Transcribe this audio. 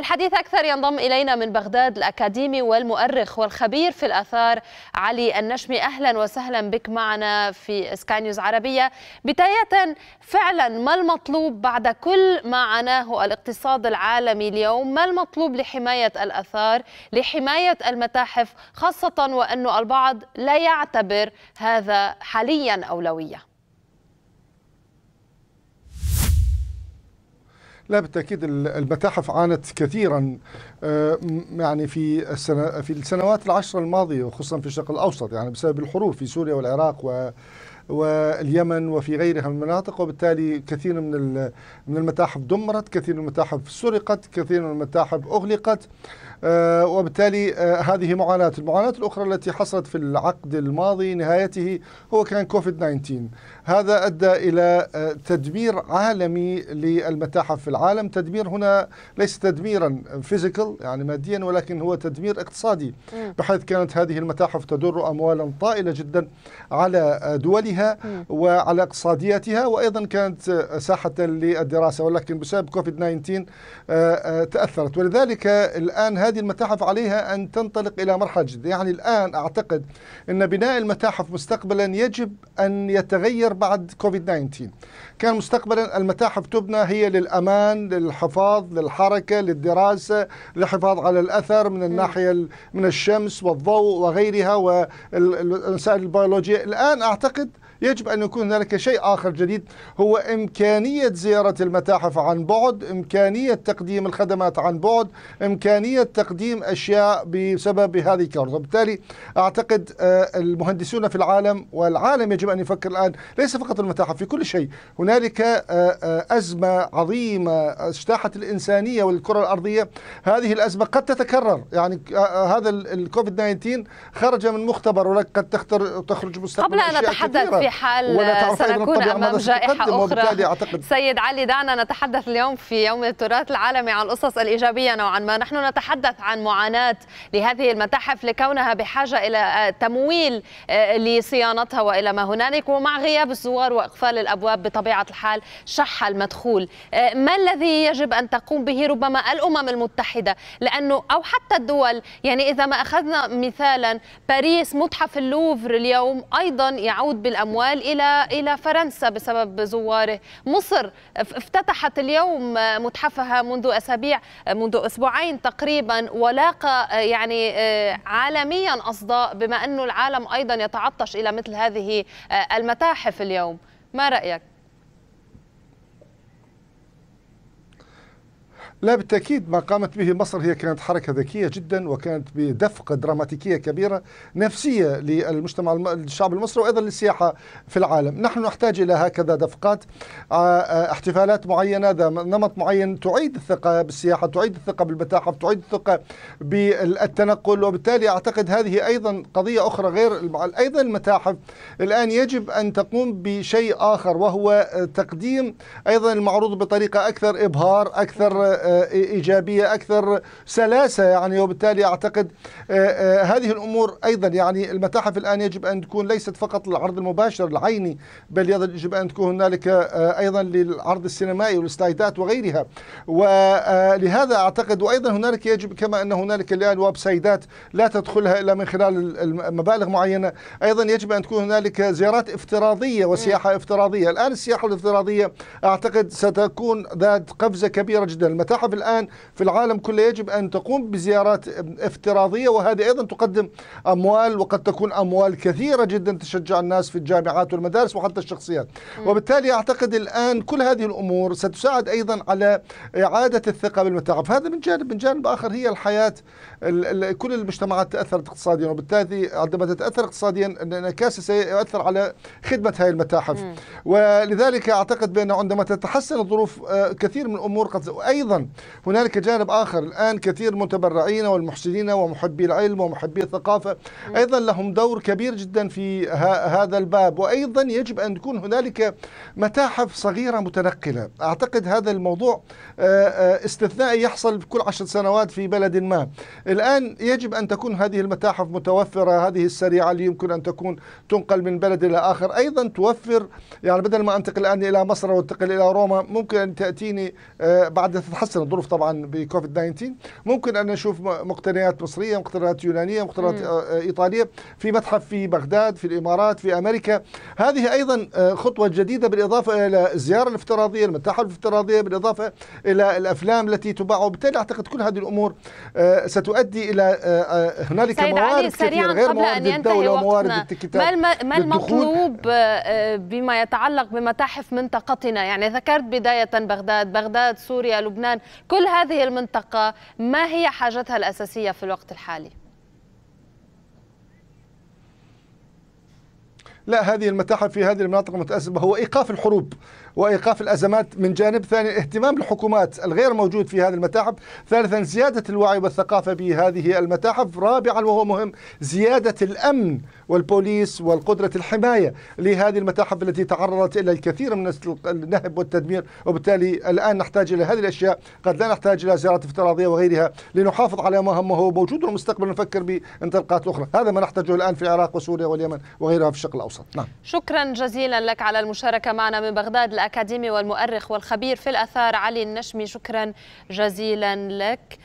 الحديث أكثر ينضم إلينا من بغداد الأكاديمي والمؤرخ والخبير في الآثار علي النشمي أهلا وسهلا بك معنا في سكاي نيوز عربية بداية فعلا ما المطلوب بعد كل ما عناه الاقتصاد العالمي اليوم ما المطلوب لحماية الآثار لحماية المتاحف خاصة وأن البعض لا يعتبر هذا حاليا أولوية لا بالتاكيد المتاحف عانت كثيرا آه، يعني في السنة في السنوات العشر الماضيه وخصوصا في الشرق الاوسط يعني بسبب الحروب في سوريا والعراق و واليمن وفي غيرها من المناطق وبالتالي كثير من من المتاحف دمرت كثير من المتاحف سرقت كثير من المتاحف أغلقت آه، وبالتالي آه، هذه معاناة المعاناة الأخرى التي حصلت في العقد الماضي نهايته هو كان كوفيد 19 هذا أدى إلى آه، تدمير عالمي للمتاحف في العالم تدمير هنا ليس تدميرا فيزيكال يعني ماديا ولكن هو تدمير اقتصادي بحيث كانت هذه المتاحف تدر أموالا طائلة جدا على دولها عليها وعلى اقتصادياتها وايضا كانت آه، ساحه للدراسه ولكن بسبب كوفيد 19 آه، آه، تاثرت ولذلك الان هذه المتاحف عليها ان تنطلق الى مرحله جديده يعني الان اعتقد ان بناء المتاحف مستقبلا يجب ان يتغير بعد كوفيد 19 كان مستقبلا المتاحف تبنى هي للامان للحفاظ للحركه للدراسه للحفاظ على الاثر من الناحيه من الشمس والضوء وغيرها والمسائل البيولوجيه الان اعتقد يجب أن يكون هنالك شيء آخر جديد هو إمكانية زيارة المتاحف عن بعد إمكانية تقديم الخدمات عن بعد إمكانية تقديم أشياء بسبب هذه الكارثة وبالتالي أعتقد آه، المهندسون في العالم والعالم يجب أن يفكر الآن ليس فقط المتاحف في كل شيء هنالك آه، آه، أزمة عظيمة اجتاحت الإنسانية والكرة الأرضية هذه الأزمة قد تتكرر يعني هذا الكوفيد 19 خرج من مختبر ولك قد تخرج مستقبل قبل أن نتحدث في حال سنكون أمام جائحة أخرى أعتقد سيد علي دعنا نتحدث اليوم في يوم التراث العالمي عن القصص الإيجابية نوعا ما نحن نتحدث عن معاناة لهذه المتاحف لكونها بحاجة إلى آه، تمويل آه، لصيانتها وإلى ما هنالك ومع غياب الزوار وإقفال الأبواب بطبيعة الحال شح المدخول آه، ما الذي يجب أن تقوم به ربما الأمم المتحدة لأنه أو حتى الدول يعني إذا ما أخذنا مثالا باريس متحف اللوفر اليوم أيضا يعود بالأموال الأموال إلى إلى فرنسا بسبب زواره مصر افتتحت اليوم متحفها منذ أسابيع منذ أسبوعين تقريبا ولاقى آه، يعني آه، عالميا أصداء بما أن العالم أيضا يتعطش إلى مثل هذه آه، المتاحف اليوم ما رأيك؟ لا بالتأكيد ما قامت به مصر هي كانت حركة ذكية جدا وكانت بدفقة دراماتيكية كبيرة نفسية للمجتمع الشعب المصري وأيضا للسياحة في العالم نحن نحتاج إلى هكذا دفقات آه، آه، احتفالات معينة ذا نمط معين تعيد الثقة بالسياحة تعيد الثقة بالمتاحف تعيد الثقة بالتنقل وبالتالي أعتقد هذه أيضا قضية أخرى غير أيضا المتاحف الآن يجب أن تقوم بشيء آخر وهو تقديم أيضا المعروض بطريقة أكثر إبهار أكثر آه، إيجابية أكثر سلاسة يعني وبالتالي أعتقد آه، آه، هذه الأمور أيضا يعني المتاحف الآن يجب أن تكون ليست فقط للعرض المباشر العيني بل يجب أن تكون هنالك آه، أيضا للعرض السينمائي والسلايدات وغيرها ولهذا أعتقد وأيضا هنالك يجب كما أن هنالك الآن ويب سايدات لا تدخلها إلا من خلال مبالغ معينة أيضا يجب أن تكون هنالك زيارات افتراضية وسياحة افتراضية الآن السياحة الافتراضية أعتقد ستكون ذات قفزة كبيرة جدا المتاحف الصحف الآن في العالم كله يجب أن تقوم بزيارات افتراضية وهذه أيضا تقدم أموال وقد تكون أموال كثيرة جدا تشجع الناس في الجامعات والمدارس وحتى الشخصيات وبالتالي أعتقد الآن كل هذه الأمور ستساعد أيضا على إعادة الثقة بالمتاعب هذا من جانب من جانب آخر هي الحياة كل المجتمعات تأثرت اقتصاديا وبالتالي عندما تتأثر اقتصاديا الانعكاس سيؤثر على خدمة هذه المتاحف م. ولذلك أعتقد بأنه عندما تتحسن الظروف آه، كثير من الأمور قد أيضا هنالك جانب آخر الآن كثير من المتبرعين والمحسنين ومحبي العلم ومحبي الثقافة أيضا لهم دور كبير جدا في هذا الباب وأيضا يجب أن تكون هنالك متاحف صغيرة متنقلة أعتقد هذا الموضوع آه، آه، استثنائي يحصل كل عشر سنوات في بلد ما الآن يجب أن تكون هذه المتاحف متوفرة هذه السريعة اللي يمكن أن تكون تنقل من بلد إلى آخر أيضا توفر يعني بدل ما أنتقل الآن إلى مصر وانتقل إلى روما ممكن أن تأتيني آه، بعد تتحسن تتحسن الظروف طبعا بكوفيد 19 ممكن ان نشوف مقتنيات مصريه مقتنيات يونانيه مقتنيات آه، آه، ايطاليه في متحف في بغداد في الامارات في امريكا هذه ايضا آه، خطوه جديده بالاضافه الى الزياره الافتراضيه المتاحف الافتراضيه بالاضافه الى الافلام التي تباع وبالتالي اعتقد كل هذه الامور ستؤدي الى هنالك موارد كثيره غير قبل موارد أن ينتهي وموارد الكتاب ما المطلوب بما يتعلق بمتاحف منطقتنا يعني ذكرت بدايه بغداد بغداد سوريا لبنان كل هذه المنطقة ما هي حاجتها الأساسية في الوقت الحالي؟ لا هذه المتاحف في هذه المناطق المتأسفة هو إيقاف الحروب وايقاف الازمات من جانب، ثانيا اهتمام الحكومات الغير موجود في هذه المتاحف، ثالثا زياده الوعي والثقافه بهذه المتاحف، رابعا وهو مهم زياده الامن والبوليس والقدره الحمايه لهذه المتاحف التي تعرضت الى الكثير من النهب والتدمير، وبالتالي الان نحتاج الى هذه الاشياء، قد لا نحتاج الى زيارات افتراضيه وغيرها لنحافظ على ما هو موجود والمستقبل نفكر بانطلاقات اخرى، هذا ما نحتاجه الان في العراق وسوريا واليمن وغيرها في الشرق الاوسط، نعم. شكرا جزيلا لك على المشاركه معنا من بغداد الأكاديمي والمؤرخ والخبير في الأثار علي النشمي شكرا جزيلا لك